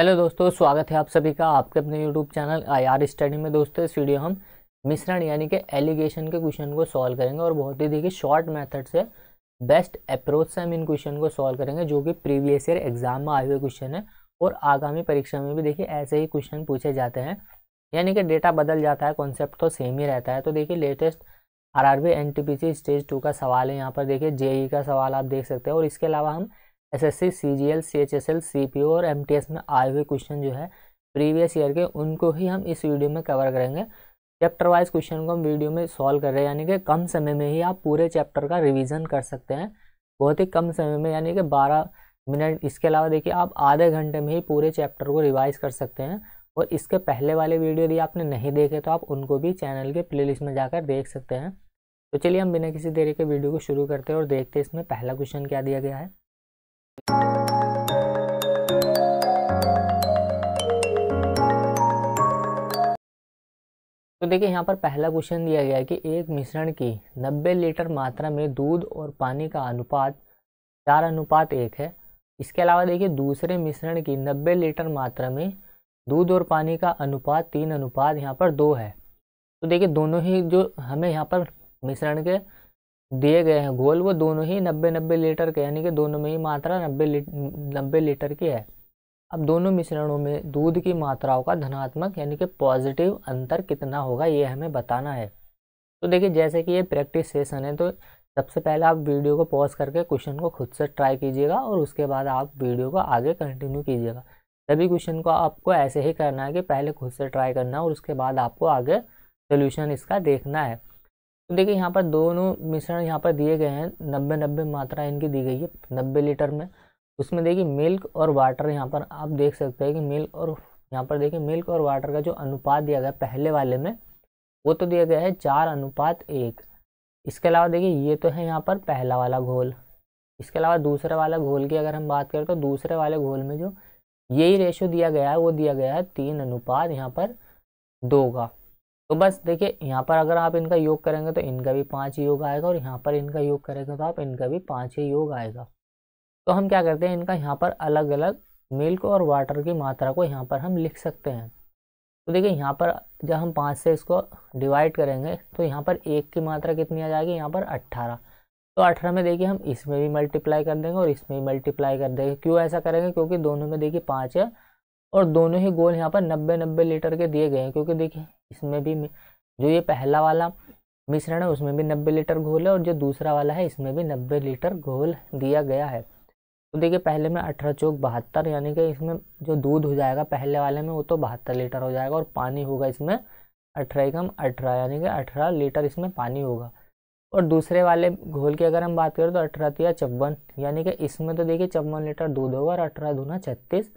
Hello दोस्तों स्वागत है आप सभी का आपके अपने YouTube channel I R study में दोस्तों इस वीडियो हम मिश्रण यानी कि एलिगेशन के क्वेश्चन को सॉल्व करेंगे और बहुत ही देखिए शॉर्ट मेथड से बेस्ट अप्रोच से हम इन क्वेश्चन को सॉल्व करेंगे जो कि प्रीवियस ईयर एग्जाम में आए हुए क्वेश्चन है और आगामी परीक्षा में भी देखिए ऐसे ही क्वेश्चन पूछे जाते हैं यानी कि डेटा बदल जाता है कॉन्सेप्ट तो सेम ही रहता है तो देखिए latest R R B N T P C stage two का सवाल है यहाँ पर देखिए जेई e का सवाल आप देख सकते हैं और इसके अलावा हम एसएससी, सीजीएल, सीएचएसएल, सीपीओ और एमटीएस में आए हुए क्वेश्चन जो है प्रीवियस ईयर के उनको ही हम इस वीडियो में कवर करेंगे चैप्टर वाइज क्वेश्चन को हम वीडियो में सॉल्व कर रहे हैं यानी कि कम समय में ही आप पूरे चैप्टर का रिवीजन कर सकते हैं बहुत ही कम समय में यानी कि बारह मिनट इसके अलावा देखिए आप आधे घंटे में ही पूरे चैप्टर को रिवाइज कर सकते हैं और इसके पहले वाले वीडियो यदि आपने नहीं देखे तो आप उनको भी चैनल के प्लेलिस्ट में जाकर देख सकते हैं तो चलिए हम बिना किसी देरी के वीडियो को शुरू करते हैं और देखते हैं इसमें पहला क्वेश्चन क्या दिया गया है तो देखिए यहाँ पर पहला क्वेश्चन दिया गया है कि एक मिश्रण की 90 लीटर मात्रा में दूध और पानी का अनुपात चार अनुपात एक है इसके अलावा देखिए दूसरे मिश्रण की 90 लीटर मात्रा में दूध और पानी का अनुपात तीन अनुपात यहाँ पर दो है तो देखिए दोनों ही जो हमें यहाँ पर मिश्रण के दिए गए हैं घोल वो दोनों ही नब्बे नब्बे लीटर के यानी कि दोनों में ही मात्रा नब्बे नब्बे लीटर की है अब दोनों मिश्रणों में दूध की मात्राओं का धनात्मक यानी कि पॉजिटिव अंतर कितना होगा ये हमें बताना है तो देखिए जैसे कि ये प्रैक्टिस सेशन है तो सबसे पहले आप वीडियो को पॉज करके क्वेश्चन को खुद से ट्राई कीजिएगा और उसके बाद आप वीडियो को आगे कंटिन्यू कीजिएगा सभी क्वेश्चन को आपको ऐसे ही करना है कि पहले खुद से ट्राई करना है और उसके बाद आपको आगे सोल्यूशन इसका देखना है तो देखिए यहाँ पर दोनों मिश्रण यहाँ पर दिए गए हैं नब्बे नब्बे मात्रा इनकी दी गई है नब्बे लीटर में उसमें देखिए मिल्क और वाटर यहाँ पर आप देख सकते हैं कि मिल्क और यहाँ पर देखिए मिल्क और वाटर का जो अनुपात दिया गया पहले वाले में वो तो दिया गया है चार अनुपात एक इसके अलावा देखिए ये तो है यहाँ पर पहला वाला घोल इसके अलावा दूसरे वाला घोल की अगर हम बात करें तो दूसरे वाले घोल में जो यही रेशो दिया गया है वो दिया गया है तीन अनुपात यहाँ पर दो का तो बस देखिए यहाँ पर अगर आप इनका योग करेंगे तो इनका भी पाँच योग आएगा और यहाँ पर इनका योग करेंगे तो आप इनका भी पाँच ही योग आएगा तो हम क्या करते हैं इनका यहाँ पर अलग अलग मिल्क और वाटर की मात्रा को यहाँ पर हम लिख सकते हैं तो देखिए यहाँ पर जब हम पाँच से इसको डिवाइड करेंगे तो यहाँ पर एक की मात्रा कितनी आ जाएगी यहाँ पर अट्ठारह तो अठारह में देखिए हम इसमें भी मल्टीप्लाई कर देंगे और इसमें भी मल्टीप्लाई कर देंगे क्यों ऐसा करेंगे क्योंकि दोनों में देखिए पाँच है और दोनों ही गोल यहाँ पर नब्बे नब्बे लीटर के दिए गए हैं क्योंकि देखिए इसमें भी जो ये पहला वाला मिश्रण है उसमें भी नब्बे लीटर घोल है और जो दूसरा वाला है इसमें भी नब्बे लीटर घोल दिया गया है तो देखिए पहले में अठारह चौक बहत्तर यानी कि इसमें जो दूध हो जाएगा पहले वाले में वो तो बहत्तर लीटर हो जाएगा और पानी होगा इसमें अठारह एकम अठारह यानी कि अठारह लीटर इसमें पानी होगा और दूसरे वाले घोल की अगर हम बात करें तो अठारह तिया चौवन यानी कि इसमें तो देखिए चौवन लीटर दूध होगा और अठारह दूना छत्तीस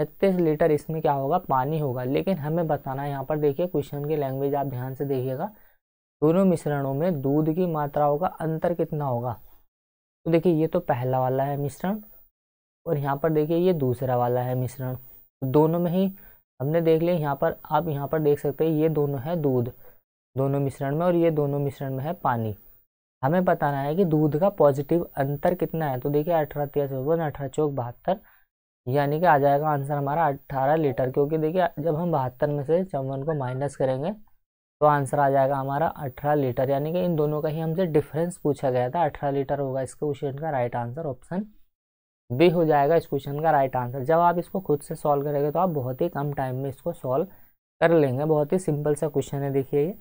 छत्तीस लीटर इसमें क्या होगा पानी होगा लेकिन हमें बताना है यहाँ पर देखिए क्वेश्चन की लैंग्वेज आप ध्यान से देखिएगा दोनों मिश्रणों में दूध की मात्राओं का अंतर कितना होगा तो देखिए ये तो पहला वाला है मिश्रण और यहाँ पर देखिए ये दूसरा वाला है मिश्रण तो दोनों में ही हमने देख लिया यहाँ पर आप यहाँ पर देख सकते हैं ये दोनों है दूध दोनों मिश्रण में और ये दोनों मिश्रण में है पानी हमें बताना है कि दूध का पॉजिटिव अंतर कितना है तो देखिए अठारह तेरह चौवन अठारह चौक बहत्तर यानी कि आ जाएगा आंसर हमारा अट्ठारह लीटर क्योंकि देखिए जब हम बहत्तर में से चौवन को माइनस करेंगे तो आंसर आ जाएगा हमारा अठारह लीटर यानी कि इन दोनों का ही हमसे डिफरेंस पूछा गया था अठारह लीटर होगा इस क्वेश्चन का राइट आंसर ऑप्शन बी हो जाएगा इस क्वेश्चन का राइट आंसर जब आप इसको खुद से सॉल्व करेंगे तो आप बहुत ही कम टाइम में इसको सॉल्व कर लेंगे बहुत ही सिंपल सा क्वेश्चन है देखिए ये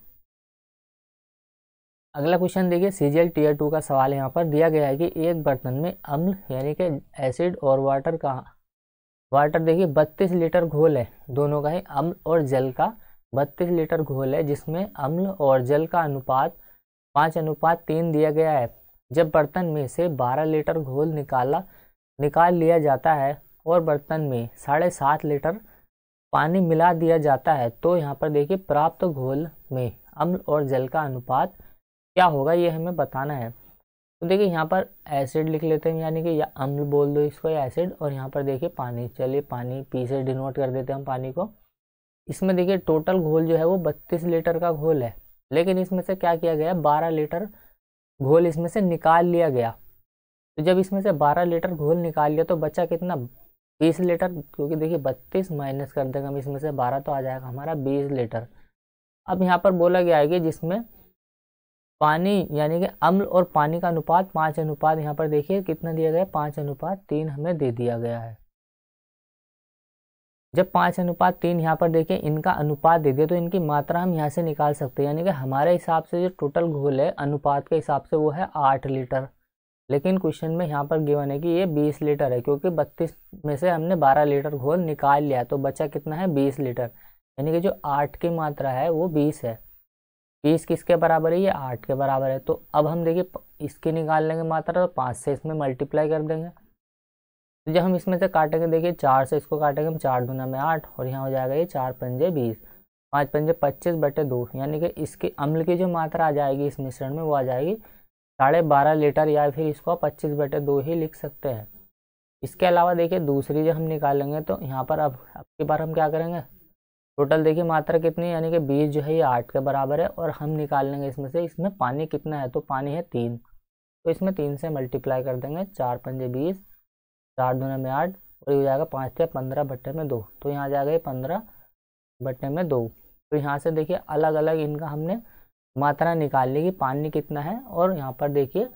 अगला क्वेश्चन देखिए सीजीएल टीयर टू का सवाल यहाँ पर दिया गया है कि एक बर्तन में अम्ल यानी कि एसिड और वाटर का वाटर देखिए बत्तीस लीटर घोल है दोनों का ही अम्ल और जल का बत्तीस लीटर घोल है जिसमें अम्ल और जल का अनुपात पाँच अनुपात तीन दिया गया है जब बर्तन में से बारह लीटर घोल निकाला निकाल लिया जाता है और बर्तन में साढ़े सात लीटर पानी मिला दिया जाता है तो यहाँ पर देखिए प्राप्त घोल में अम्ल और जल का अनुपात क्या होगा ये हमें बताना है तो देखिए यहाँ पर एसिड लिख लेते हैं यानी कि या अम्ल बोल दो इसको एसिड और यहाँ पर देखिए पानी चलिए पानी पी से डिनोट कर देते हैं हम पानी को इसमें देखिए टोटल घोल जो है वो बत्तीस लीटर का घोल है लेकिन इसमें से क्या किया गया बारह लीटर घोल इसमें से निकाल लिया गया तो जब इसमें से बारह लीटर घोल निकाल लिया तो बच्चा कितना बीस लीटर क्योंकि देखिए बत्तीस माइनस कर देगा हम इसमें से बारह तो आ जाएगा हमारा बीस लीटर अब यहाँ पर बोला गया है कि जिसमें पानी यानी कि अम्ल और पानी का अनुपात पाँच अनुपात यहाँ पर देखिए कितना दिया गया है पाँच अनुपात तीन हमें दे दिया गया है जब पाँच अनुपात तीन यहाँ पर देखिए इनका अनुपात दे दिया तो इनकी मात्रा हम यहाँ से निकाल सकते हैं यानी कि हमारे हिसाब से जो टोटल घोल है अनुपात के हिसाब से वो है आठ लीटर लेकिन क्वेश्चन में यहाँ पर गिवन है कि ये बीस लीटर है क्योंकि बत्तीस में से हमने बारह लीटर घोल निकाल लिया तो बचा कितना है बीस लीटर यानी कि जो आठ की मात्रा है वो बीस है बीस किसके बराबर है ये आठ के बराबर है तो अब हम देखिए इसकी निकाल लेंगे मात्रा तो पाँच से इसमें मल्टीप्लाई कर देंगे तो जब हम इसमें से काटेंगे देखिए चार से इसको काटेंगे हम चार दूना में आठ और यहाँ हो जाएगा ये चार पंजे बीस पाँच पंजे पच्चीस बटे दो यानी कि इसके अम्ल की जो मात्रा आ जाएगी इस मिश्रण में वो आ जाएगी साढ़े बारह लीटर या फिर इसको आप पच्चीस बटे दो ही लिख सकते हैं इसके अलावा देखिए दूसरी जो हम निकालेंगे तो यहाँ पर अब अब की बार हम क्या करेंगे टोटल देखिए मात्रा कितनी यानी कि बीस जो है ये आठ के बराबर है और हम निकाल लेंगे इसमें से इसमें पानी कितना है तो पानी है तीन तो इसमें तीन से मल्टीप्लाई कर देंगे चार पंजे बीस चार दोनों में आठ और ये हो जाएगा पाँच से पंद्रह बट्टे में दो तो यहाँ जाएगा ये पंद्रह बट्टे में दो तो यहाँ से देखिए अलग अलग इनका हमने मात्रा निकाल ली कि पानी कितना है और यहाँ पर देखिए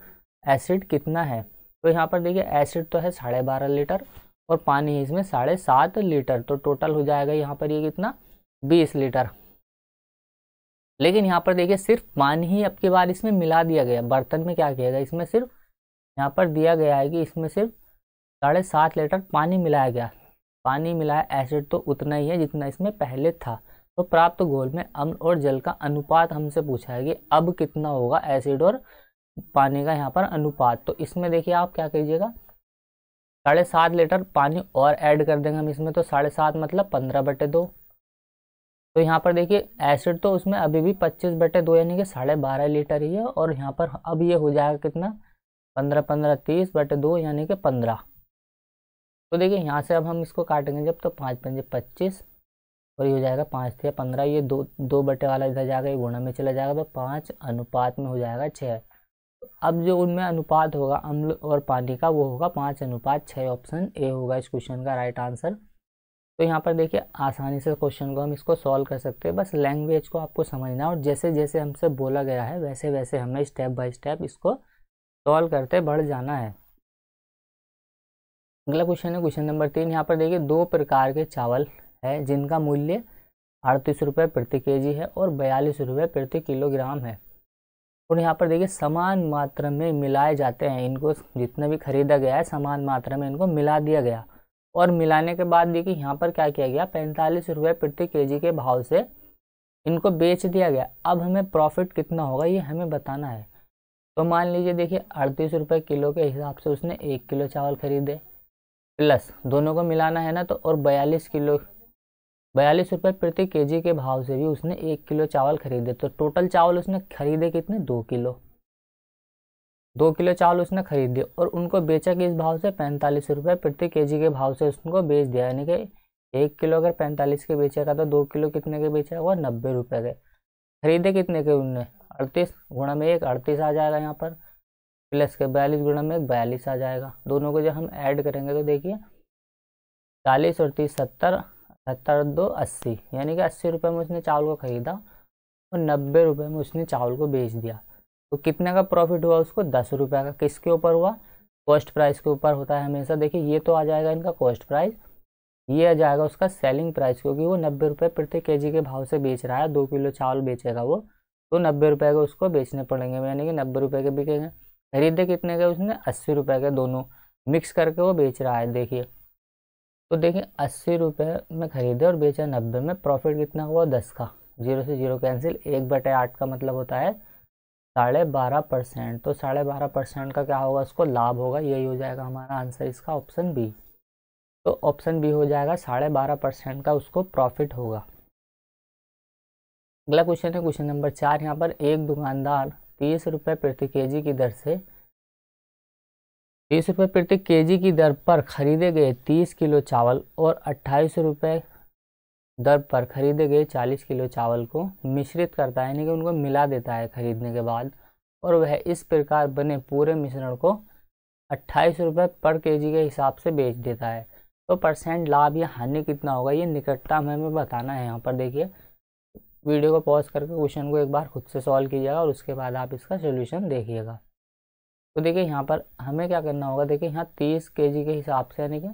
एसिड कितना है तो यहाँ पर देखिए एसिड तो है साढ़े बारह लीटर और पानी है इसमें साढ़े सात लीटर तो टोटल हो जाएगा यहाँ पर ये कितना बीस लीटर लेकिन यहाँ पर देखिए सिर्फ पानी ही अब की बार इसमें मिला दिया गया बर्तन में क्या किया गया इसमें सिर्फ यहाँ पर दिया गया है कि इसमें सिर्फ साढ़े सात लीटर पानी मिलाया गया पानी मिलाया एसिड तो उतना ही है जितना इसमें पहले था तो प्राप्त घोल में अम्ल और जल का अनुपात हमसे पूछा है कि अब कितना होगा एसिड और पानी का यहाँ पर अनुपात तो इसमें देखिए आप क्या कीजिएगा साढ़े सात लीटर पानी और ऐड कर देंगे हम इसमें तो साढ़े सात मतलब पंद्रह बटे दो तो यहाँ पर देखिए एसिड तो उसमें अभी भी पच्चीस बटे दो यानी कि साढ़े बारह लीटर ही है और यहाँ पर अब ये हो जाएगा कितना पंद्रह पंद्रह तीस बटे दो यानी कि पंद्रह तो देखिए यहाँ से अब हम इसको काटेंगे जब तो पाँच पंजे पच्चीस और ये हो जाएगा पाँच थे पंद्रह ये दो दो बटे वाला इधर जाएगा ये गुणा में चला जाएगा तो पाँच अनुपात में हो जाएगा छः अब जो उनमें अनुपात होगा अम्ल और पानी का वो होगा पाँच अनुपात छः ऑप्शन ए होगा इस क्वेश्चन का राइट आंसर तो यहाँ पर देखिए आसानी से क्वेश्चन को हम इसको सॉल्व कर सकते हैं बस लैंग्वेज को आपको समझना और जैसे जैसे हमसे बोला गया है वैसे वैसे हमें स्टेप बाय स्टेप इसको सॉल्व करते बढ़ जाना है अगला क्वेश्चन है क्वेश्चन नंबर तीन यहाँ पर देखिए दो प्रकार के चावल है जिनका मूल्य अड़तीस रुपये प्रति जी है और बयालीस रुपये प्रति किलोग्राम है और यहाँ पर देखिए समान मात्रा में मिलाए जाते हैं इनको जितना भी खरीदा गया है समान मात्रा में इनको मिला दिया गया और मिलाने के बाद देखिए यहाँ पर क्या किया गया पैंतालीस रुपये प्रति के के भाव से इनको बेच दिया गया अब हमें प्रॉफिट कितना होगा ये हमें बताना है तो मान लीजिए देखिए अड़तीस रुपये किलो के हिसाब से उसने एक किलो चावल खरीदे प्लस दोनों को मिलाना है ना तो और बयालीस किलो बयालीस रुपये प्रति केजी के भाव से भी उसने एक किलो चावल खरीदे तो टोटल चावल उसने खरीदे कितने दो किलो दो किलो चावल उसने खरीद दिया और उनको बेचा कि इस भाव से पैंतालीस रुपये प्रति के के भाव से उसको बेच दिया यानी कि एक किलो अगर पैंतालीस के बेचेगा तो दो किलो कितने के बेचा हुआ नब्बे रुपये के खरीदे कितने के उनने अड़तीस गुणा में एक अड़तीस आ जाएगा यहाँ पर प्लस के बयालीस गुणा में एक बयालीस आ जाएगा दोनों को जब हम ऐड करेंगे तो देखिए चालीस और तीस सत्तर सत्तर दो अस्सी यानी कि अस्सी रुपये में उसने चावल को ख़रीदा और नब्बे रुपये में उसने चावल को बेच दिया तो कितने का प्रॉफिट हुआ उसको दस रुपये का किसके ऊपर हुआ कॉस्ट प्राइस के ऊपर होता है हमेशा देखिए ये तो आ जाएगा इनका कॉस्ट प्राइस ये आ जाएगा उसका सेलिंग प्राइस क्योंकि वो नब्बे रुपये प्रति के जी के भाव से बेच रहा है दो किलो चावल बेचेगा वो तो नब्बे रुपये के उसको बेचने पड़ेंगे यानी कि नब्बे रुपये के बिकेंगे खरीदे कितने के उसने अस्सी रुपये के दोनों मिक्स करके वो बेच रहा है देखिए तो देखिए अस्सी रुपये में ख़रीदे और बेचा नब्बे में प्रॉफिट कितना हुआ दस का जीरो से जीरो कैंसिल एक बटे आठ का मतलब होता है साढ़े बारह परसेंट तो साढ़े बारह परसेंट का क्या होगा उसको लाभ होगा यही हो जाएगा हमारा आंसर इसका ऑप्शन बी तो ऑप्शन बी हो जाएगा साढ़े बारह परसेंट का उसको प्रॉफिट होगा अगला क्वेश्चन है क्वेश्चन नंबर चार यहाँ पर एक दुकानदार तीस रुपये प्रति जी की दर से तीस रुपये प्रति जी की दर पर खरीदे गए तीस किलो चावल और अट्ठाईस रुपये दर पर खरीदे गए 40 किलो चावल को मिश्रित करता है यानी कि उनको मिला देता है खरीदने के बाद और वह इस प्रकार बने पूरे मिश्रण को अट्ठाईस रुपये पर केजी के हिसाब से बेच देता है तो परसेंट लाभ या हानि कितना होगा ये निकटता में हमें बताना है यहाँ पर देखिए वीडियो को पॉज करके क्वेश्चन को एक बार खुद से सॉल्व कीजिएगा और उसके बाद आप इसका सोल्यूशन देखिएगा तो देखिए यहाँ पर हमें क्या करना होगा देखिए यहाँ तीस के के हिसाब से यानी कि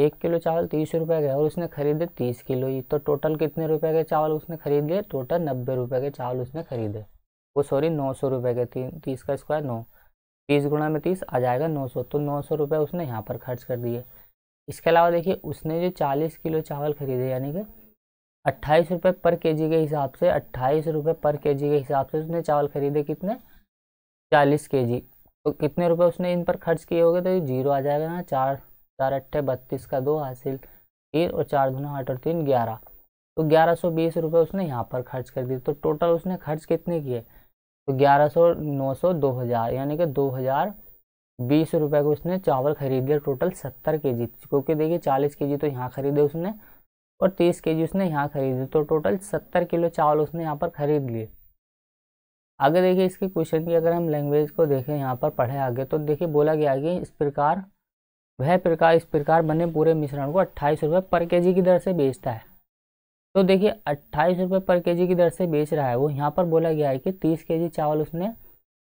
एक किलो चावल तीस रुपये का और उसने खरीदे तीस किलो ही तो टोटल कितने रुपए के चावल उसने खरीद लिए टोटल नब्बे रुपए के चावल उसने खरीदे वो सॉरी नौ सौ रुपये के तीन तीस का स्क्वायर नौ तीस गुणा में तीस आ जाएगा नौ सौ तो नौ सौ रुपये उसने यहाँ पर खर्च कर दिए इसके अलावा देखिए उसने जो चालीस किलो चावल खरीदे यानी कि अट्ठाईस रुपये पर के जी के हिसाब से अट्ठाईस रुपये पर के जी के हिसाब से उसने चावल खरीदे कितने चालीस के जी तो कितने रुपये उसने इन पर खर्च किए होंगे तो जीरो आ जाएगा ना चार चार अट्ठे बत्तीस का दो हासिल तीन और चार दोनों आठ और तीन ग्यारह तो ग्यारह सौ बीस रुपये उसने यहाँ पर खर्च कर दिए तो टोटल उसने खर्च कितने किए तो ग्यारह सौ नौ सौ दो हज़ार यानी कि दो हज़ार बीस रुपये को उसने चावल खरीद लिया टोटल सत्तर के जी क्योंकि देखिए चालीस के जी तो यहाँ खरीदे उसने और तीस के जी उसने यहाँ खरीदे तो टोटल सत्तर किलो चावल उसने यहाँ पर खरीद लिए आगे देखिए इसके क्वेश्चन की अगर हम लैंग्वेज को देखें यहाँ पर पढ़े आगे तो देखिए बोला गया कि इस प्रकार वह प्रकार इस प्रकार बने पूरे मिश्रण को अट्ठाईस रुपये पर के की दर से बेचता है तो देखिए अट्ठाईस रुपये पर के की दर से बेच रहा है वो यहाँ पर बोला गया है कि तीस के चावल उसने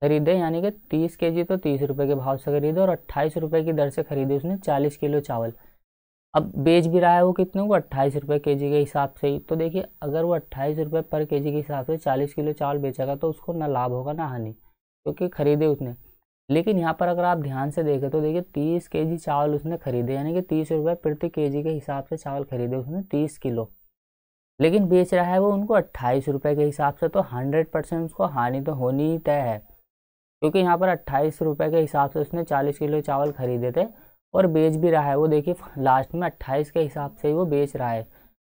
खरीदे यानी कि तीस के तो तीस रुपये के भाव से खरीदे और अट्ठाईस रुपये की दर से खरीदे उसने चालीस किलो चावल अब बेच भी रहा है वो कितने को अट्ठाईस रुपये के जी के हिसाब से ही तो देखिए अगर वो अट्ठाईस रुपये पर के जी के हिसाब से चालीस किलो चावल बेचेगा तो उसको ना लाभ होगा ना हानि क्योंकि खरीदे उसने लेकिन यहाँ पर अगर आप ध्यान से देखें तो देखिए तीस के जी चावल उसने खरीदे यानी कि तीस रुपये प्रति के जी के हिसाब से चावल खरीदे उसने तीस किलो लेकिन बेच रहा है वो उनको अट्ठाईस रुपये के हिसाब से तो हंड्रेड परसेंट उसको हानि तो होनी ही तय है क्योंकि यहाँ पर अट्ठाईस रुपये के हिसाब से उसने चालीस किलो चावल खरीदे थे और बेच भी रहा है वो देखिए लास्ट में अट्ठाईस के हिसाब से ही वो बेच रहा है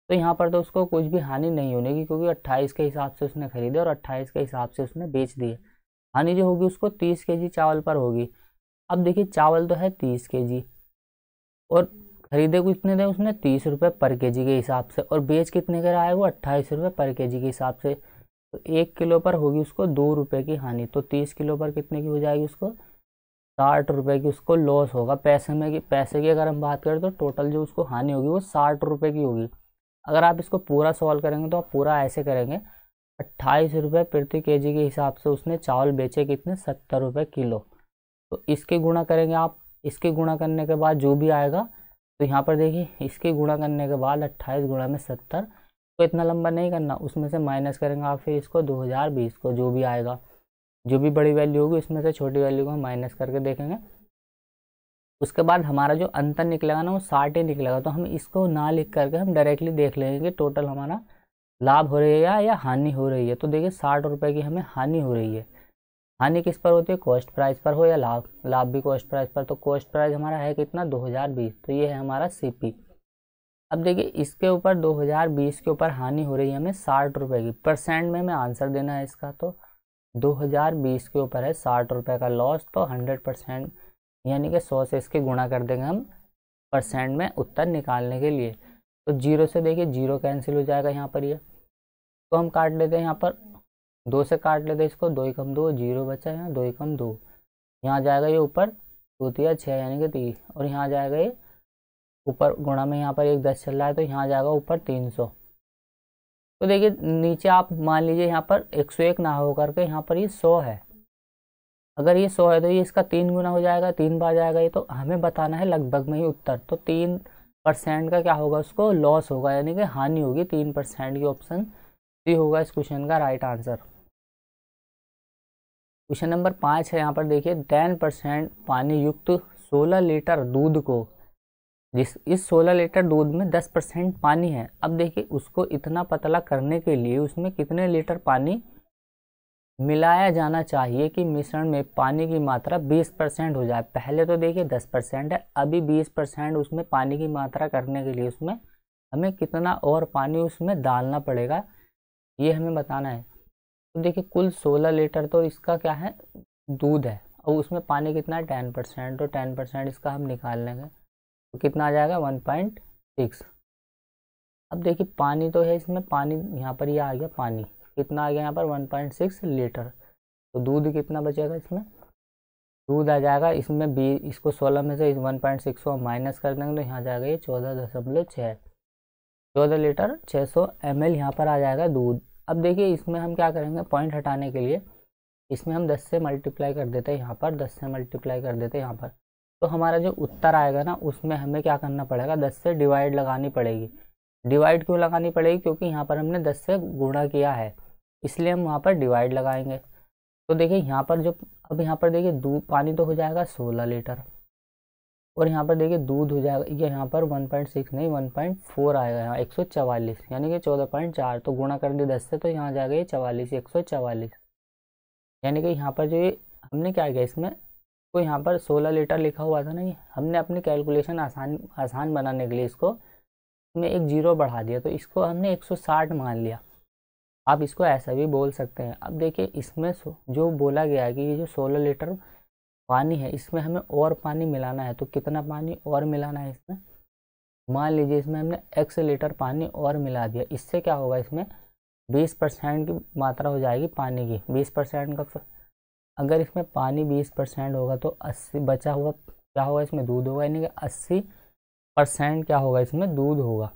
तो यहाँ पर तो उसको कुछ भी हानि नहीं होने की क्योंकि अट्ठाईस के हिसाब से उसने खरीदे और अट्ठाईस के हिसाब से उसने बेच दिए हानि जो होगी उसको तीस के जी चावल पर होगी अब देखिए चावल तो है तीस के जी और खरीदे को कितने दें उसने तीस रुपये पर के जी के हिसाब से और बेच कितने का रहा है वो अट्ठाईस रुपये पर के जी के हिसाब से तो एक किलो पर होगी उसको दो रुपये की हानि तो तीस किलो पर कितने की हो जाएगी उसको साठ रुपये की उसको लॉस होगा पैसे में की पैसे की अगर हम बात करें तो टोटल जो उसको हानि होगी वो साठ रुपये की होगी अगर आप इसको पूरा सॉल्व करेंगे तो आप पूरा ऐसे करेंगे अट्ठाईस रुपये प्रति केजी के हिसाब से उसने चावल बेचे कितने सत्तर रुपये किलो तो इसके गुणा करेंगे आप इसके गुणा करने के बाद जो भी आएगा तो यहाँ पर देखिए इसके गुणा करने के बाद अट्ठाईस गुणा में सत्तर तो इतना लंबा नहीं करना उसमें से माइनस करेंगे आप फिर इसको दो हज़ार बीस को जो भी आएगा जो भी बड़ी वैल्यू होगी उसमें से छोटी वैल्यू को हम माइनस करके देखेंगे उसके बाद हमारा जो अंतर निकलेगा ना वो साठ ही निकलेगा तो हम इसको ना लिख करके हम डायरेक्टली देख लेंगे कि टोटल हमारा लाभ हो रही है या, हानि हो रही है तो देखिए साठ रुपये की हमें हानि हो रही है हानि किस पर होती है कॉस्ट प्राइस पर हो या लाभ लाभ भी कॉस्ट प्राइस पर तो कॉस्ट प्राइस हमारा है कितना 2020 तो ये है हमारा सीपी अब देखिए इसके ऊपर 2020 के ऊपर हानि हो रही है हमें साठ रुपये की परसेंट में हमें आंसर देना है इसका तो 2020 के ऊपर है साठ रुपये का लॉस तो 100 परसेंट यानी कि 100 से इसके गुणा कर देंगे हम परसेंट में उत्तर निकालने के लिए तो जीरो से देखिए जीरो कैंसिल हो जाएगा यहाँ पर यह। इसको तो हम काट लेते हैं यहाँ पर दो से काट लेते हैं इसको दो ही कम दो जीरो बचा यहाँ दो ही कम दो यहाँ जाएगा ये ऊपर दो तिया छः यानी कि तीस और यहाँ जाएगा ये ऊपर गुणा में यहाँ पर एक दस चल रहा है तो यहाँ जाएगा ऊपर तीन सौ तो देखिए नीचे आप मान लीजिए यहाँ पर एक सौ एक ना होकर के यहाँ पर ये सौ है अगर ये सौ है तो ये इसका तीन गुना हो जाएगा तीन बार जाएगा ये तो हमें बताना है लगभग में ही उत्तर तो तीन परसेंट का क्या होगा उसको लॉस होगा यानी कि हानि होगी तीन परसेंट की ऑप्शन ये होगा इस क्वेश्चन का राइट आंसर क्वेश्चन नंबर पाँच है यहाँ पर देखिए टेन परसेंट पानी युक्त सोलह लीटर दूध को जिस इस सोलह लीटर दूध में दस परसेंट पानी है अब देखिए उसको इतना पतला करने के लिए उसमें कितने लीटर पानी मिलाया जाना चाहिए कि मिश्रण में पानी की मात्रा बीस परसेंट हो जाए पहले तो देखिए दस परसेंट है अभी बीस परसेंट उसमें पानी की मात्रा करने के लिए उसमें हमें कितना और पानी उसमें डालना पड़ेगा ये हमें बताना है तो देखिए कुल सोलह लीटर तो इसका क्या है दूध है और उसमें पानी कितना है टेन परसेंट तो टेन परसेंट इसका हम निकाल लेंगे तो कितना आ जाएगा वन पॉइंट सिक्स अब देखिए पानी तो है इसमें पानी यहाँ पर ये यह आ गया पानी कितना आ गया यहाँ पर वन पॉइंट सिक्स लीटर तो दूध कितना बचेगा इसमें दूध आ जाएगा इसमें बी इसको सोलह में से वन पॉइंट सिक्स को माइनस कर देंगे तो यहाँ जाएगा ये चौदह दशमलव छः चौदह लीटर छः सौ एम एल यहाँ पर आ जाएगा दूध अब देखिए इसमें हम क्या करेंगे पॉइंट हटाने के लिए इसमें हम 10 से मल्टीप्लाई कर देते हैं यहाँ पर 10 से मल्टीप्लाई कर देते हैं यहाँ पर तो हमारा जो उत्तर आएगा ना उसमें हमें क्या करना पड़ेगा 10 से डिवाइड लगानी पड़ेगी डिवाइड क्यों लगानी पड़ेगी क्योंकि यहाँ पर हमने 10 से गुणा किया है इसलिए हम वहाँ पर डिवाइड लगाएंगे तो देखिए यहाँ पर जो अब यहाँ पर देखिए दूध पानी तो हो जाएगा सोलह लीटर और यहाँ पर देखिए दूध हो जाएगा ये यहाँ पर 1.6 नहीं 1.4 आएगा यहाँ एक यानी कि 14.4 तो गुणा कर दिया दस से तो यहाँ जाएगा ये चवालीस एक यानी कि यहाँ पर जो ये हमने क्या किया इसमें तो यहाँ पर 16 लीटर लिखा हुआ था ना ये हमने अपनी कैलकुलेशन आसान आसान बनाने के लिए इसको में एक जीरो बढ़ा दिया तो इसको हमने एक मान लिया आप इसको ऐसा भी बोल सकते हैं अब देखिए इसमें जो बोला गया है कि ये जो सोलह लीटर पानी है इसमें हमें और पानी मिलाना है तो कितना पानी और मिलाना है इसमें मान लीजिए इसमें हमने एक्स लीटर पानी और मिला दिया इससे क्या होगा इसमें बीस परसेंट की मात्रा हो जाएगी पानी की बीस परसेंट का अगर इसमें पानी बीस परसेंट होगा तो अस्सी बचा हुआ क्या होगा इसमें दूध होगा यानी कि अस्सी परसेंट क्या होगा इसमें दूध होगा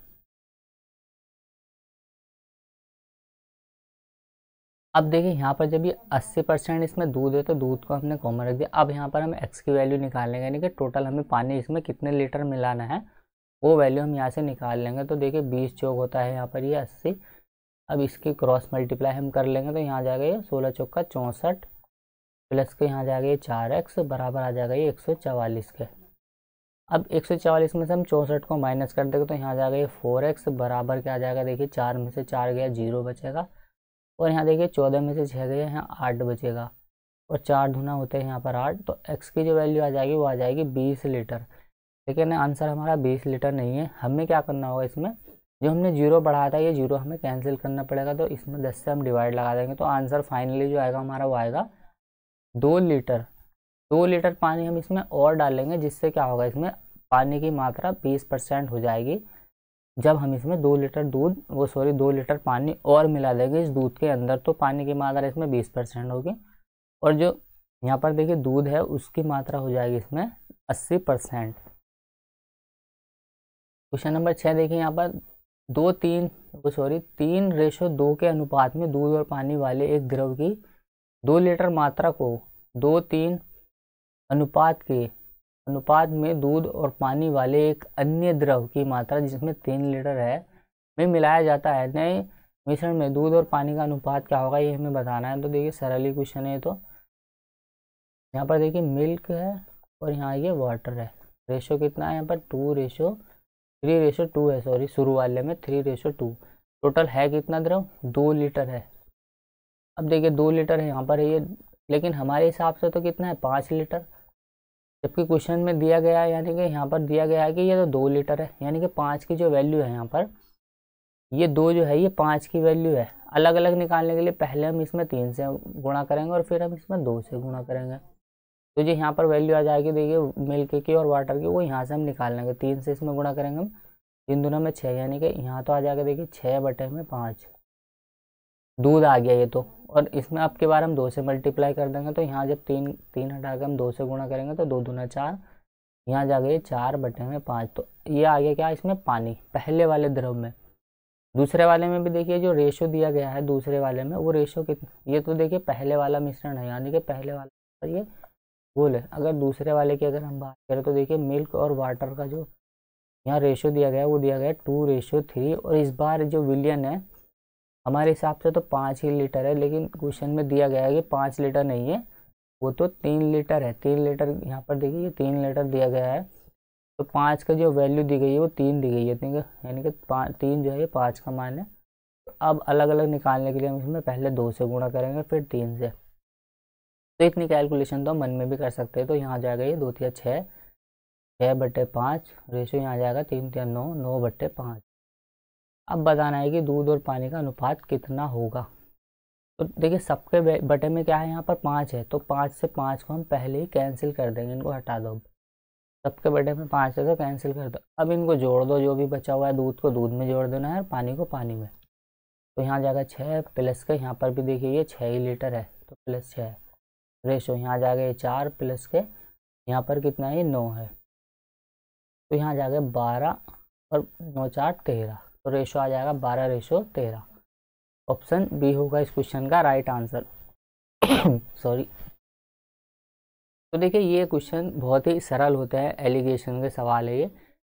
अब देखिए यहाँ पर जब ये 80 परसेंट इसमें दूध है तो दूध को हमने कॉमन रख दिया अब यहाँ पर हम एक्स की वैल्यू निकाल लेंगे यानी कि टोटल हमें पानी इसमें कितने लीटर मिलाना है वो वैल्यू हम यहाँ से निकाल लेंगे तो देखिए बीस चौक होता है यहाँ पर ये अस्सी अब इसकी क्रॉस मल्टीप्लाई हम कर लेंगे तो यहाँ जाएगा ये सोलह चौक का चौंसठ प्लस के यहाँ जाएगा ये चार एक्स बराबर आ जाएगा ये एक सौ चवालीस के अब एक सौ चवालीस में से हम चौंसठ को माइनस कर देंगे तो यहाँ जाएगा ये फोर एक्स बराबर क्या आ जाएगा देखिए चार में से चार गया जीरो बचेगा और यहाँ देखिए चौदह में से छः गए यहाँ आठ बचेगा और चार धुना होते हैं यहाँ पर आठ तो एक्स की जो वैल्यू आ जाएगी वो आ जाएगी बीस लीटर लेकिन आंसर हमारा बीस लीटर नहीं है हमें क्या करना होगा इसमें जो हमने जीरो बढ़ाया था ये जीरो हमें कैंसिल करना पड़ेगा तो इसमें दस से हम डिवाइड लगा देंगे तो आंसर फाइनली जो आएगा हमारा वो आएगा दो लीटर दो लीटर पानी हम इसमें और डालेंगे जिससे क्या होगा इसमें पानी की मात्रा बीस परसेंट हो जाएगी जब हम इसमें दो लीटर दूध वो सॉरी दो लीटर पानी और मिला देंगे इस दूध के अंदर तो पानी की मात्रा इसमें बीस परसेंट होगी और जो यहाँ पर देखिए दूध है उसकी मात्रा हो जाएगी इसमें अस्सी परसेंट क्वेश्चन नंबर छः देखिए यहाँ पर दो तीन वो सॉरी तीन रेशो दो के अनुपात में दूध और पानी वाले एक द्रव की दो लीटर मात्रा को दो तीन अनुपात के अनुपात में दूध और पानी वाले एक अन्य द्रव की मात्रा जिसमें तीन लीटर है में मिलाया जाता है नए मिश्रण में दूध और पानी का अनुपात क्या होगा ये हमें बताना है तो देखिए सरल ही क्वेश्चन है तो यहाँ पर देखिए मिल्क है और यहाँ ये वाटर है रेशो कितना है यहाँ पर two ratio three ratio two है सॉरी शुरू वाले में थ्री रेशो टू टोटल है कितना द्रव दो लीटर है अब देखिए दो लीटर है यहाँ पर है ये लेकिन हमारे हिसाब से तो कितना है पाँच लीटर जबकि क्वेश्चन में दिया गया है यानी कि यहाँ पर दिया गया है कि ये तो दो लीटर है यानी कि पाँच की जो वैल्यू है यहाँ पर ये दो जो है ये पाँच की वैल्यू है अलग अलग निकालने के लिए पहले हम इसमें तीन से गुणा करेंगे और फिर हम इसमें दो से गुणा करेंगे तो जो यहाँ पर वैल्यू आ जाएगी देखिए मिल्क की और वाटर की वो यहाँ से हम निकाल लेंगे तीन से इसमें गुणा करेंगे हम तीन दोनों में छः यानी कि यहाँ तो आ जाएगा देखिए छः बटे में पाँच दूध आ गया ये तो और इसमें अब के बार हम दो से मल्टीप्लाई कर देंगे तो यहाँ जब तीन तीन हटा के हम दो से गुणा करेंगे तो दो दूना चार यहाँ जा गए चार बटे में पाँच तो ये आ गया क्या इसमें पानी पहले वाले द्रव में दूसरे वाले में भी देखिए जो रेशो दिया गया है दूसरे वाले में वो रेशो कितना ये तो देखिए पहले वाला मिश्रण है यानी कि पहले वाला ये गोल है अगर दूसरे वाले की अगर हम बात करें तो देखिए मिल्क और वाटर का जो यहाँ रेशो दिया गया है वो दिया गया है टू रेशो थ्री और इस बार जो विलियन है हमारे हिसाब से तो पाँच ही लीटर है लेकिन क्वेश्चन में दिया गया है कि पाँच लीटर नहीं है वो तो तीन लीटर है तीन लीटर यहाँ पर देखिए तीन लीटर दिया गया है तो पाँच का जो वैल्यू दी गई है वो तीन दी गई है यानी कि तीन जो है पाँच का मान है तो अब अलग अलग निकालने के लिए हम इसमें पहले दो से गुणा करेंगे फिर तीन से तो इतनी कैलकुलेशन तो हम मन में भी कर सकते हैं तो यहाँ जाएगा ये दो तीन छः छः बटे पाँच रेशो यहाँ जाएगा तीन तीन नौ नौ बटे पाँच अब बताना है कि दूध और पानी का अनुपात कितना होगा तो देखिए सबके बटे में क्या है यहाँ पर पाँच है तो पाँच से पाँच को हम पहले ही कैंसिल कर देंगे इनको हटा दो सबके बटे में पाँच है तो कैंसिल कर दो अब इनको जोड़ दो जो भी बचा हुआ है दूध को दूध में जोड़ देना है और पानी को पानी में तो यहाँ जाएगा छः प्लस के यहाँ पर भी देखिए ये छः ही लीटर है तो प्लस छः रेशो यहाँ जाएगा ये चार प्लस के यहाँ पर कितना है नौ है तो यहाँ जाके बारह और नौ चार तेरह तो रेशो आ जाएगा बारह रेशो तेरह ऑप्शन बी होगा इस क्वेश्चन का राइट आंसर सॉरी तो देखिए ये क्वेश्चन बहुत ही सरल होता है एलिगेशन के सवाल है ये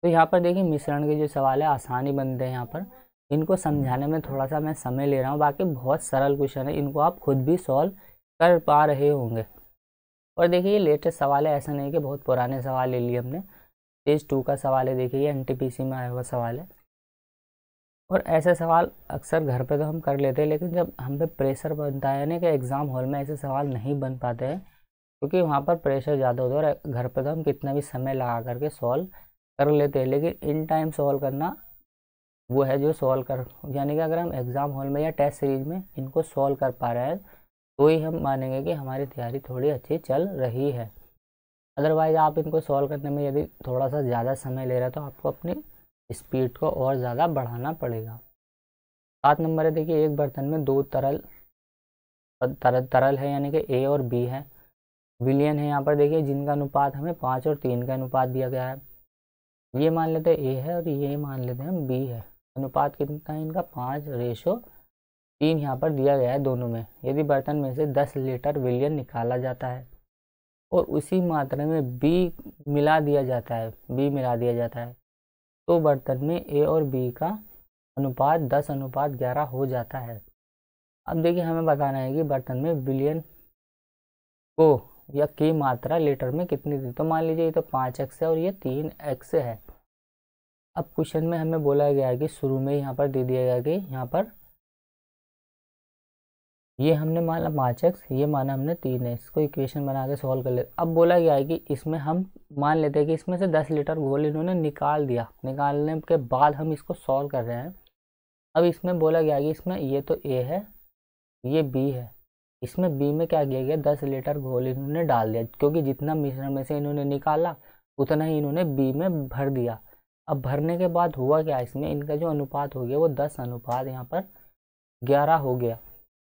तो यहाँ पर देखिए मिश्रण के जो सवाल है आसानी बनते हैं यहाँ पर इनको समझाने में थोड़ा सा मैं समय ले रहा हूँ बाकी बहुत सरल क्वेश्चन है इनको आप खुद भी सॉल्व कर पा रहे होंगे और देखिए ये लेटेस्ट सवाल है ऐसा नहीं कि बहुत पुराने सवाल ले लिए हमने स्टेज टू का सवाल है देखिए एन टी पी सी में आया हुआ सवाल है और ऐसे सवाल अक्सर घर पे तो हम कर लेते हैं लेकिन जब हम पे प्रेशर बनता है यानी कि एग्ज़ाम हॉल में ऐसे सवाल नहीं बन पाते हैं क्योंकि वहाँ पर प्रेशर ज़्यादा होता है और घर पे तो हम कितना भी समय लगा करके सॉल्व कर लेते हैं लेकिन इन टाइम सॉल्व करना वो है जो सॉल्व कर यानी कि अगर हम एग्ज़ाम हॉल में या टेस्ट सीरीज में इनको सॉल्व कर पा रहे हैं तो ही हम मानेंगे कि हमारी तैयारी थोड़ी अच्छी चल रही है अदरवाइज़ आप इनको सॉल्व करने में यदि थोड़ा सा ज़्यादा समय ले रहे हैं तो आपको अपनी स्पीड को और ज़्यादा बढ़ाना पड़ेगा सात नंबर है देखिए एक बर्तन में दो तरल तरल तरल है यानी कि ए और बी है विलियन है यहाँ पर देखिए जिनका अनुपात हमें पाँच और तीन का अनुपात दिया गया है ये मान लेते हैं ए है और ये मान लेते हैं बी है अनुपात कितना है इनका पाँच रेशो तीन यहाँ पर दिया गया है दोनों में यदि बर्तन में से दस लीटर विलियन निकाला जाता है और उसी मात्रा में बी मिला दिया जाता है बी मिला दिया जाता है तो बर्तन में ए और बी का अनुपात दस अनुपात ग्यारह हो जाता है अब देखिए हमें बताना है कि बर्तन में विलियन को या की मात्रा लीटर में कितनी थी तो मान लीजिए ये तो पाँच एक्स है और ये तीन एक्स है अब क्वेश्चन में हमें बोला गया है कि शुरू में यहाँ पर दे दिया गया कि यहाँ पर ये हमने माना पाँच एक्स ये माना हमने तीन एक्स को इक्वेशन बना के सॉल्व कर ले अब बोला गया है कि इसमें हम मान लेते हैं कि इसमें से दस लीटर घोल इन्होंने निकाल दिया निकालने के बाद हम इसको सॉल्व कर रहे हैं अब इसमें बोला गया है कि इसमें ये तो ए है ये बी है इसमें बी में क्या किया गया दस लीटर घोल इन्होंने डाल दिया क्योंकि जितना मिश्रण में से इन्होंने निकाला उतना ही इन्होंने बी में भर दिया अब भरने के बाद हुआ क्या इसमें इनका जो अनुपात हो गया वो दस अनुपात यहाँ पर ग्यारह हो गया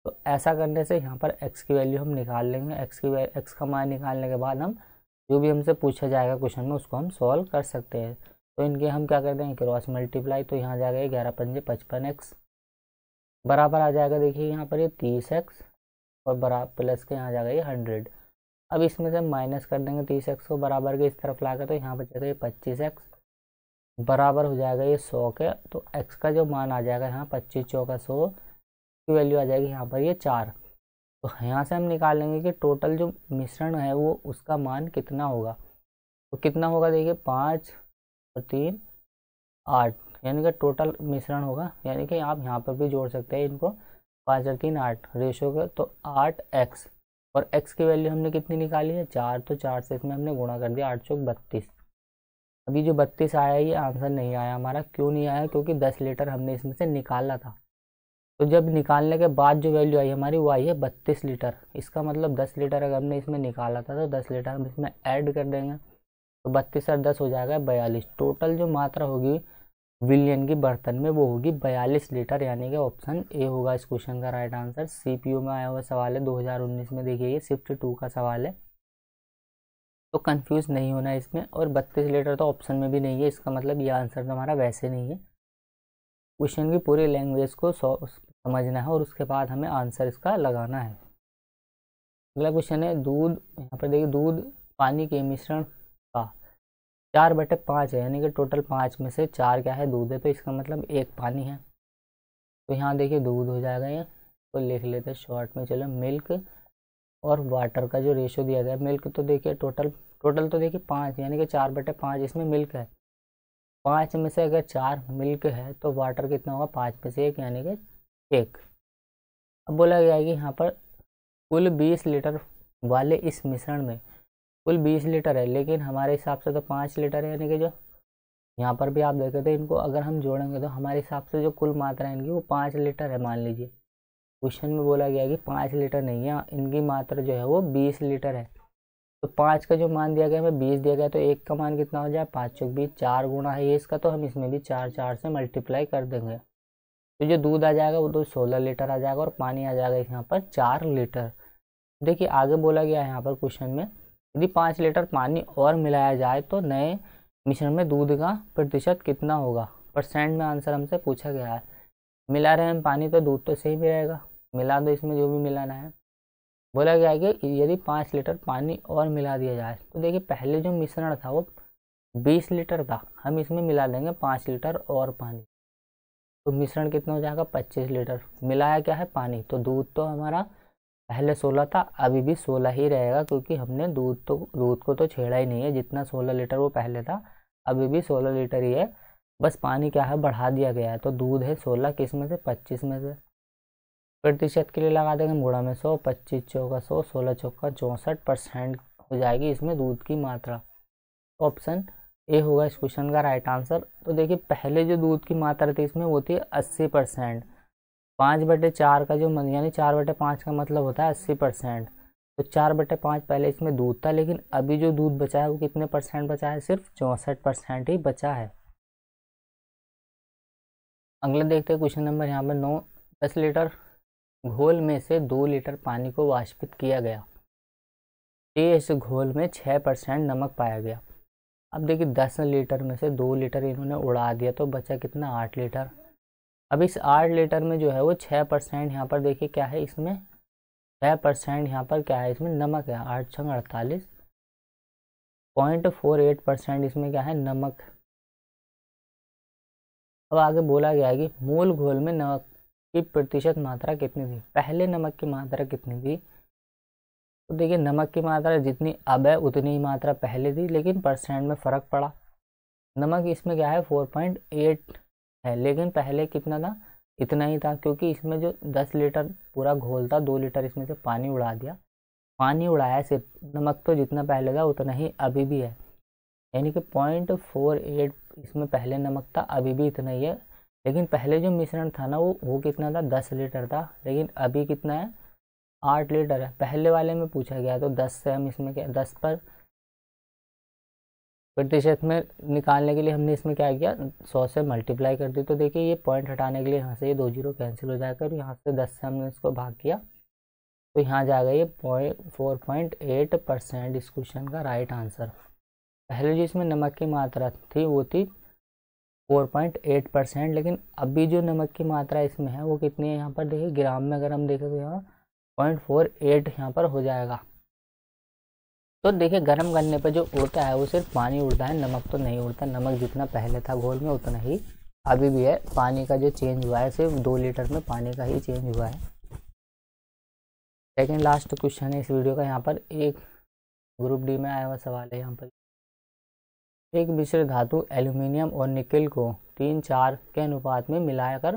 तो ऐसा करने से यहाँ पर एक्स की वैल्यू हम निकाल लेंगे एक्स की एक्स का मान निकालने के बाद हम जो भी हमसे पूछा जाएगा क्वेश्चन में उसको हम सॉल्व कर सकते हैं तो इनके हम क्या करते हैं क्रॉस मल्टीप्लाई तो यहाँ जाएगा ग्यारह पंजे पचपन एक्स बराबर आ जाएगा देखिए यहाँ पर ये तीस एक्स और बरा प्लस के यहाँ जाएगा ये हंड्रेड अब इसमें से माइनस कर देंगे तीस एक्स को बराबर के इस तरफ लाकर तो यहाँ बचेगा ये पच्चीस एक्स बराबर हो जाएगा ये सौ के तो एक्स का जो मान आ जाएगा यहाँ पच्चीस चौका सौ की वैल्यू आ जाएगी यहाँ पर ये चार तो यहाँ से हम निकाल लेंगे कि टोटल जो मिश्रण है वो उसका मान कितना होगा तो कितना होगा देखिए पाँच और तीन आठ यानी कि टोटल मिश्रण होगा यानी कि आप यहाँ पर भी जोड़ सकते हैं इनको पाँच और तीन आठ रेशो के तो आठ एक्स और एक्स की वैल्यू हमने कितनी निकाली है चार तो चार से इसमें हमने गुणा कर दिया आठ सौ बत्तीस अभी जो बत्तीस आया ये आंसर नहीं आया हमारा क्यों नहीं आया क्योंकि दस लीटर हमने इसमें से निकाला था तो जब निकालने के बाद जो वैल्यू आई हमारी वो आई है बत्तीस लीटर इसका मतलब दस लीटर अगर हमने इसमें निकाला था तो दस लीटर हम इसमें ऐड कर देंगे तो बत्तीस और दस हो जाएगा बयालीस टोटल जो मात्रा होगी विलियन की बर्तन में वो होगी बयालीस लीटर यानी कि ऑप्शन ए होगा इस क्वेश्चन का राइट आंसर सी में आया हुआ सवाल है दो में देखिए शिफ्ट टू का सवाल है तो कंफ्यूज नहीं होना इसमें और बत्तीस लीटर तो ऑप्शन में भी नहीं है इसका मतलब ये आंसर तो हमारा वैसे नहीं है क्वेश्चन की पूरी लैंग्वेज को समझना है और उसके बाद हमें आंसर इसका लगाना है अगला क्वेश्चन है दूध यहाँ पर देखिए दूध पानी के मिश्रण का चार बटे पाँच है यानी कि टोटल पाँच में से चार क्या है दूध है तो इसका मतलब एक पानी है तो यहाँ देखिए दूध हो जाएगा ये तो लिख लेते हैं शॉर्ट में चलो मिल्क और वाटर का जो रेशो दिया गया मिल्क तो देखिए टोटल टोटल तो देखिए पाँच यानी कि चार बटे पाँच इसमें मिल्क है पाँच में से अगर चार मिल्क है तो वाटर कितना होगा पाँच में से एक यानी कि एक अब बोला गया है कि यहाँ पर कुल बीस लीटर वाले इस मिश्रण में कुल बीस लीटर है लेकिन हमारे हिसाब से तो पाँच लीटर है यानी कि जो यहाँ पर भी आप देखे थे तो इनको अगर हम जोड़ेंगे तो हमारे हिसाब से जो कुल मात्रा है इनकी वो पाँच लीटर है मान लीजिए क्वेश्चन में बोला गया कि पाँच लीटर नहीं है इनकी मात्रा जो है वो बीस लीटर है तो पाँच का जो मान दिया गया हमें बीस दिया गया तो एक का मान कितना हो जाए पाँच चौक बीस चार गुणा है ये इसका तो हम इसमें भी चार चार से मल्टीप्लाई कर देंगे तो जो दूध आ जाएगा वो तो सोलह लीटर आ जाएगा और पानी आ जाएगा यहाँ पर चार लीटर देखिए आगे बोला गया है यहाँ पर क्वेश्चन में यदि पाँच लीटर पानी और मिलाया जाए तो नए मिश्रण में दूध का प्रतिशत कितना होगा परसेंट में आंसर हमसे पूछा गया है मिला रहे हम पानी तो दूध तो सही भी रहेगा मिला दो इसमें जो भी मिलाना है बोला गया है कि यदि पाँच लीटर पानी और मिला दिया जाए तो देखिए पहले जो मिश्रण था वो बीस लीटर था हम इसमें मिला देंगे पाँच लीटर और पानी तो मिश्रण कितना हो जाएगा पच्चीस लीटर मिलाया क्या है पानी तो दूध तो हमारा पहले सोलह था अभी भी सोलह ही रहेगा क्योंकि हमने दूध तो दूध को तो छेड़ा ही नहीं है जितना सोलह लीटर वो पहले था अभी भी सोलह लीटर ही है बस पानी क्या है बढ़ा दिया गया है तो दूध है सोलह किस में से पच्चीस में से प्रतिशत के लिए लगा देंगे मुड़ा में सौ पच्चीस चौका सौ सोलह चौका चौंसठ परसेंट हो जाएगी इसमें दूध की मात्रा ऑप्शन ए होगा इस क्वेश्चन का राइट आंसर तो देखिए पहले जो दूध की मात्रा थी इसमें वो थी अस्सी परसेंट पाँच बटे चार का जो यानी चार बटे पाँच का मतलब होता है अस्सी परसेंट तो चार बटे पाँच पहले इसमें दूध था लेकिन अभी जो दूध बचा है वो कितने परसेंट बचा है सिर्फ चौंसठ परसेंट ही बचा है अगला देखते हैं क्वेश्चन नंबर यहाँ पर नौ दस लीटर घोल में से दो लीटर पानी को वाष्पित किया गया इस घोल में छः परसेंट नमक पाया गया अब देखिए दस लीटर में से दो लीटर इन्होंने उड़ा दिया तो बचा कितना आठ लीटर अब इस आठ लीटर में जो है वो छः परसेंट यहाँ पर देखिए क्या है इसमें छः परसेंट यहाँ पर क्या है इसमें नमक है आठ छंग अड़तालीस पॉइंट फोर एट परसेंट इसमें क्या है नमक अब आगे बोला गया है कि मूल घोल में नमक की प्रतिशत मात्रा कितनी थी पहले नमक की मात्रा कितनी थी तो देखिए नमक की मात्रा जितनी अब है उतनी ही मात्रा पहले थी लेकिन परसेंट में फ़र्क पड़ा नमक इसमें क्या है फोर पॉइंट एट है लेकिन पहले कितना था इतना ही था क्योंकि इसमें जो दस लीटर पूरा घोल था दो लीटर इसमें से पानी उड़ा दिया पानी उड़ाया सिर्फ नमक तो जितना पहले था उतना ही अभी भी है यानी कि पॉइंट फोर एट इसमें पहले नमक था अभी भी इतना ही है लेकिन पहले जो मिश्रण था ना वो वो कितना था दस लीटर था लेकिन अभी कितना है आठ लीटर है पहले वाले में पूछा गया तो दस से हम इसमें क्या दस पर प्रतिशत में निकालने के लिए हमने इसमें क्या किया सौ से मल्टीप्लाई कर दी तो देखिए ये पॉइंट हटाने के लिए यहाँ से ये दो जीरो कैंसिल हो जाएगा और यहाँ से दस से हमने इसको भाग किया तो यहाँ जाएगा ये point four point eight percent इस क्वेश्चन का राइट आंसर पहले जो इसमें नमक की मात्रा थी वो थी फोर पॉइंट एट परसेंट लेकिन अभी जो नमक की मात्रा इसमें है वो कितनी है यहाँ पर देखिए ग्राम में अगर हम देखें तो यहाँ पॉइंट फोर एट यहाँ पर हो जाएगा तो देखिए गर्म करने पर जो उड़ता है वो सिर्फ पानी उड़ता है नमक तो नहीं उड़ता नमक जितना पहले था घोल में उतना ही अभी भी है पानी का जो चेंज हुआ है सिर्फ दो लीटर में पानी का ही चेंज हुआ है सेकेंड लास्ट क्वेश्चन है इस वीडियो का यहाँ पर एक ग्रुप डी में आया हुआ सवाल है यहाँ पर एक मिश्र धातु एल्यूमिनियम और निकल को तीन चार के अनुपात में मिलाकर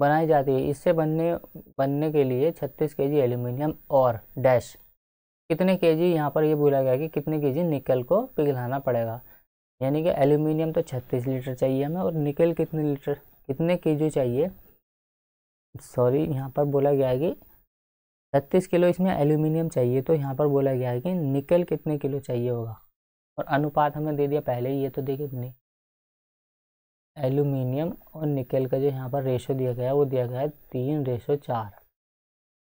बनाई जाती है इससे बनने बनने के लिए 36 केजी एल्यूमिनियम और डैश कितने केजी यहाँ पर यह बोला गया कि कितने केजी निकल को पिघलाना पड़ेगा यानी कि एल्यूमिनियम तो 36 लीटर चाहिए हमें और निकल कितने लीटर कितने जी चाहिए सॉरी यहाँ पर बोला गया है कि छत्तीस किलो इसमें एल्यूमिनियम चाहिए तो यहाँ पर बोला गया है कि निकल कितने किलो चाहिए होगा और अनुपात हमने दे दिया पहले ही ये तो देखिए हमने एल्यूमिनियम और निकल का जो यहाँ पर रेशो दिया गया है वो दिया गया है तीन रेशो चार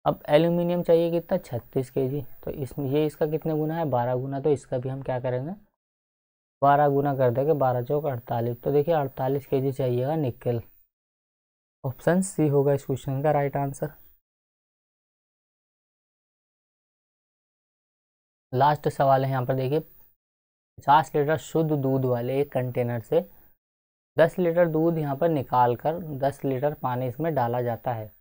अब एल्यूमिनियम चाहिए कितना छत्तीस के जी तो इसमें ये इसका कितने गुना है बारह गुना तो इसका भी हम क्या करेंगे बारह गुना कर देंगे बारह चौक अड़तालीस तो देखिए अड़तालीस के जी चाहिएगा निकल ऑप्शन सी होगा इस क्वेश्चन का राइट आंसर लास्ट सवाल है यहाँ पर देखिए पचास लीटर शुद्ध दूध वाले एक कंटेनर से दस लीटर दूध यहाँ पर निकाल कर दस लीटर पानी इसमें डाला जाता है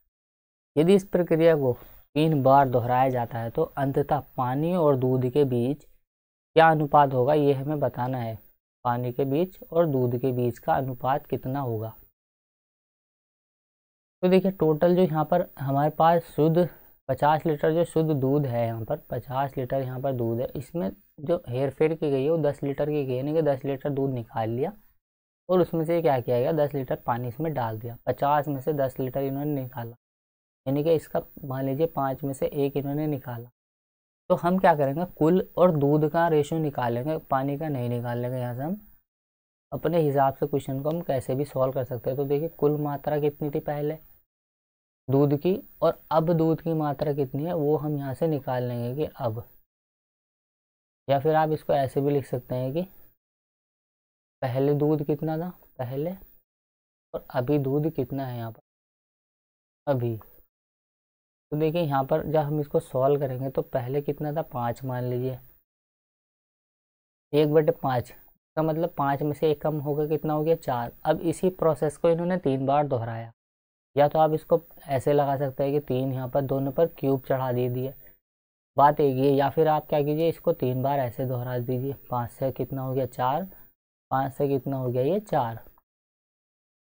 यदि इस प्रक्रिया को तीन बार दोहराया जाता है तो अंततः पानी और दूध के बीच क्या अनुपात होगा ये हमें बताना है पानी के बीच और दूध के बीच का अनुपात कितना होगा तो देखिए टोटल जो यहाँ पर हमारे पास शुद्ध 50 लीटर जो शुद्ध दूध है यहाँ पर 50 लीटर यहाँ पर दूध है इसमें जो हेयर फेयर की गई है वो दस लीटर की गई यानी कि दस लीटर दूध निकाल लिया और उसमें से क्या किया गया दस लीटर पानी इसमें डाल दिया पचास में से दस लीटर इन्होंने निकाला यानी कि इसका मान लीजिए पाँच में से एक इन्होंने निकाला तो हम क्या करेंगे कुल और दूध का रेशो निकालेंगे पानी का नहीं निकालेंगे यहाँ से हम अपने हिसाब से क्वेश्चन को हम कैसे भी सॉल्व कर सकते हैं तो देखिए कुल मात्रा कितनी थी पहले दूध की और अब दूध की मात्रा कितनी है वो हम यहाँ से निकाल लेंगे कि अब या फिर आप इसको ऐसे भी लिख सकते हैं कि पहले दूध कितना था पहले और अभी दूध कितना है यहाँ पर अभी तो देखिए यहाँ पर जब हम इसको सॉल्व करेंगे तो पहले कितना था पाँच मान लीजिए एक बटे पाँच का मतलब पाँच में से एक कम होगा कितना हो गया चार अब इसी प्रोसेस को इन्होंने तीन बार दोहराया या तो आप इसको ऐसे लगा सकते हैं कि तीन यहाँ पर दोनों पर क्यूब चढ़ा दे दिए बात एक ही है या फिर आप क्या कीजिए इसको तीन बार ऐसे दोहरा दीजिए पाँच से कितना हो गया चार पाँच से कितना हो गया ये चार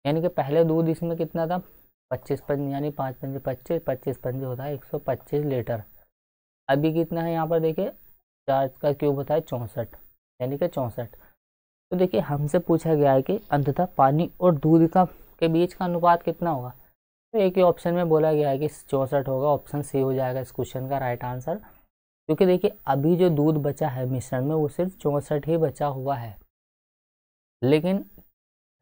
यानी कि पहले दूध इसमें कितना था पच्चीस पंज यानी पाँच पंजे पच्चीस पच्चीस पंजे होता है एक सौ पच्चीस लीटर अभी कितना है यहाँ पर देखिए चार का क्यूब होता है चौंसठ यानी कि चौंसठ तो देखिए हमसे पूछा गया है कि अंततः पानी और दूध का के बीच का अनुपात कितना होगा तो एक ही ऑप्शन में बोला गया है कि चौंसठ होगा ऑप्शन सी हो जाएगा इस क्वेश्चन का राइट आंसर क्योंकि देखिए अभी जो दूध बचा है मिश्रण में वो सिर्फ चौंसठ ही बचा हुआ है लेकिन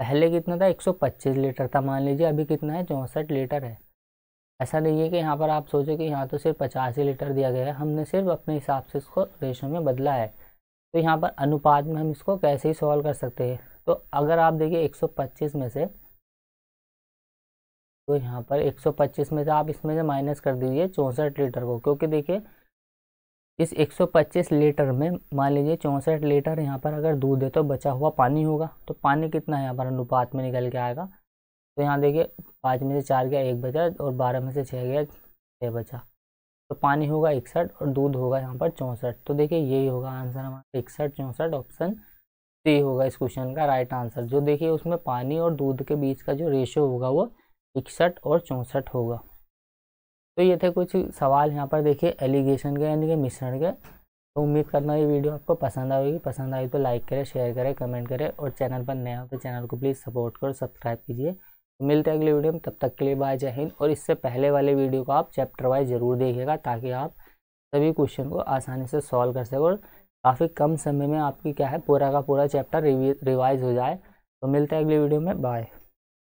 पहले कितना था 125 लीटर था मान लीजिए अभी कितना है चौंसठ लीटर है ऐसा नहीं है कि यहाँ पर आप सोचो कि यहाँ तो सिर्फ पचास लीटर दिया गया है हमने सिर्फ अपने हिसाब से इसको रेशो में बदला है तो यहाँ पर अनुपात में हम इसको कैसे ही सॉल्व कर सकते हैं तो अगर आप देखिए एक में से तो यहाँ पर 125 में से आप इसमें से माइनस कर दीजिए चौंसठ लीटर को क्योंकि देखिए इस 125 लीटर में मान लीजिए चौंसठ लीटर यहाँ पर अगर दूध है तो बचा हुआ पानी होगा तो पानी कितना यहाँ पर अनुपात में निकल के आएगा तो यहाँ देखिए पाँच में से चार गया एक बचा और बारह में से छः गया छः बचा तो पानी होगा इकसठ और दूध होगा यहाँ पर चौंसठ तो देखिए यही होगा आंसर हमारा इकसठ चौंसठ ऑप्शन सी होगा इस क्वेश्चन का राइट आंसर जो देखिए उसमें पानी और दूध के बीच का जो रेशियो होगा वो इकसठ और चौंसठ होगा तो ये थे कुछ सवाल यहाँ पर देखिए एलिगेशन के यानी कि मिश्रण के तो उम्मीद करना ये वीडियो आपको पसंद आएगी पसंद आई तो लाइक करें शेयर करें कमेंट करें और चैनल पर नया हो तो चैनल को प्लीज़ सपोर्ट करो सब्सक्राइब कीजिए तो मिलते हैं अगले वीडियो में तब तक के लिए बाय जय हिंद और इससे पहले वाले वीडियो को आप चैप्टर वाइज ज़रूर देखिएगा ताकि आप सभी क्वेश्चन को आसानी से सॉल्व कर सको और काफ़ी कम समय में आपकी क्या है पूरा का पूरा चैप्टर रिवाइज हो जाए तो मिलते हैं अगले वीडियो में बाय